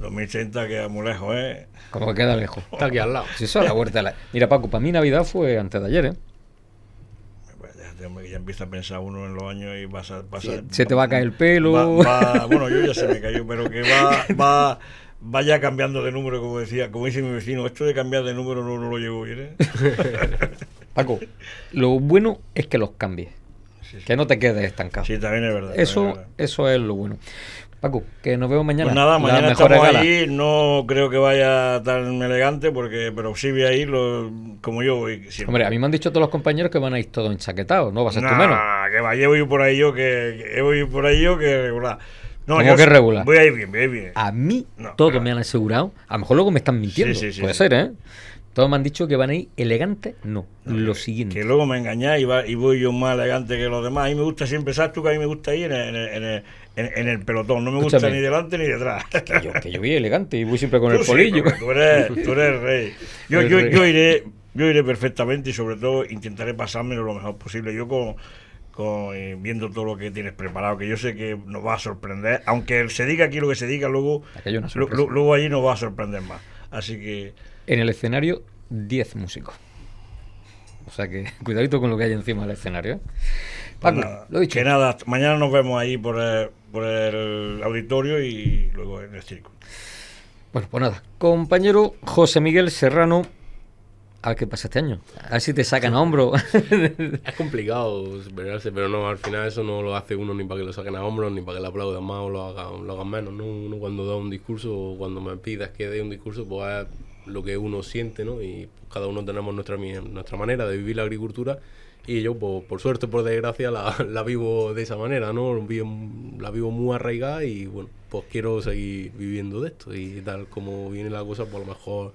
2030. queda muy lejos, ¿eh? Como que queda lejos. Está aquí al lado. Si eso a la Mira, Paco, para mí Navidad fue antes de ayer, ¿eh? ya empieza a pensar uno en los años y vas a, se te va a caer el pelo. bueno, yo ya se me cayó, pero que va, va, vaya cambiando de número, como decía, como dice mi vecino, esto de cambiar de número no, no lo llevo bien. ¿eh? Paco, lo bueno es que los cambies. Que no te quedes estancado. Sí, también es verdad. Eso, es, eso es lo bueno. Paco, que nos vemos mañana. Pues nada, mañana estamos ahí. No creo que vaya tan elegante, porque pero sí voy a ir lo, como yo voy. Siempre. Hombre, a mí me han dicho todos los compañeros que van a ir todos enchaquetados. No va a ser tú menos. que vaya, voy por ahí yo que, voy por ahí yo que regular. No, que regular? Voy a ir bien, voy a ir bien. A mí no, todo que me han asegurado. A lo mejor luego me están mintiendo. Puede ser, ¿eh? Todos me han dicho que van a ir elegante, no. lo siguiente. Que luego me engañáis y, voy yo más elegante que los demás. A mí me gusta siempre, ¿sabes tú que a mí me gusta ir en el, pelotón? No me gusta ni delante ni detrás. Que yo, voy elegante y voy siempre con el polillo. Tú eres, rey. Yo, iré, yo iré perfectamente y sobre todo intentaré pasarme lo mejor posible. Yo con, eh, viendo todo lo que tienes preparado, que yo sé que nos va a sorprender, aunque se diga aquí lo que se diga, luego, luego allí nos va a sorprender más. Así que... En el escenario, 10 músicos. O sea que cuidadito con lo que hay encima del escenario. ¿eh? Pues Paco, dicho. Que nada, mañana nos vemos ahí por el, por el auditorio y luego en el circo. Bueno, pues nada. Compañero José Miguel Serrano, a ver qué pasa este año. A ver si te sacan a hombro. es complicado superarse, pero no, al final eso no lo hace uno ni para que lo saquen a hombro, ni para que le aplaudan más o lo hagan, menos. Uno cuando da un discurso o cuando me pidas que dé un discurso, pues lo que uno siente, ¿no? Y cada uno tenemos nuestra, nuestra manera de vivir la agricultura y yo, pues, por suerte, por desgracia, la, vivo de esa manera, ¿no? La vivo muy arraigada y, bueno, pues quiero seguir viviendo de esto y tal como viene la cosa, pues a lo mejor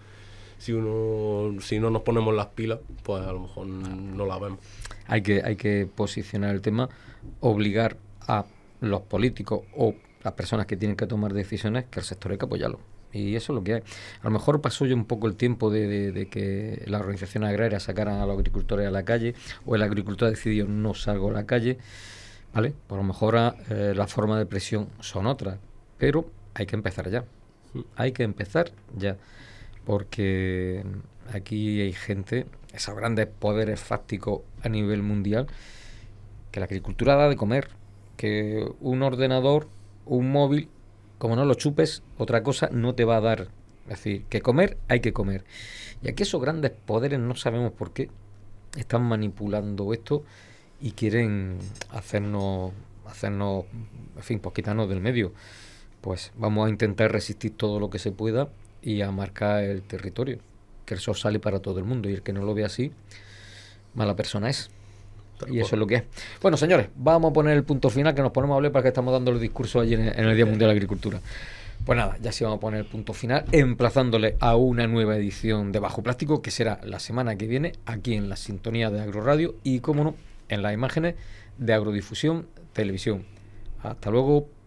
si uno si no nos ponemos las pilas, pues a lo mejor no la vemos. Hay que, hay que posicionar el tema, obligar a los políticos o las personas que tienen que tomar decisiones que el sector hay que apoyarlo. Y eso es lo que hay. A lo mejor pasó ya un poco el tiempo de, que la organización agraria sacaran a los agricultores a la calle o el agricultor decidió no salgo a la calle. ¿Vale? Por pues lo mejor eh, la las formas de presión son otras, pero hay que empezar ya. Hay que empezar ya. Porque aquí hay gente, esos grandes poderes fácticos a nivel mundial, que la agricultura da de comer, que un ordenador, un móvil como no lo chupes, otra cosa no te va a dar. Es decir, que comer hay que comer. Y aquí esos grandes poderes no sabemos por qué están manipulando esto y quieren hacernos, hacernos, en fin, pues quitarnos del medio. Pues vamos a intentar resistir todo lo que se pueda y a marcar el territorio. Que el sol sale para todo el mundo y el que no lo ve así, mala persona es y eso es lo que es. Bueno, señores, vamos a poner el punto final, que nos ponemos a hablar para que estamos dando los discursos allí en, el Día Mundial de la Agricultura. Pues nada, ya sí vamos a poner el punto final, emplazándole a una nueva edición de Bajo Plástico, que será la semana que viene, aquí en la sintonía de Agroradio y, como no, en las imágenes de Agrodifusión Televisión. Hasta luego.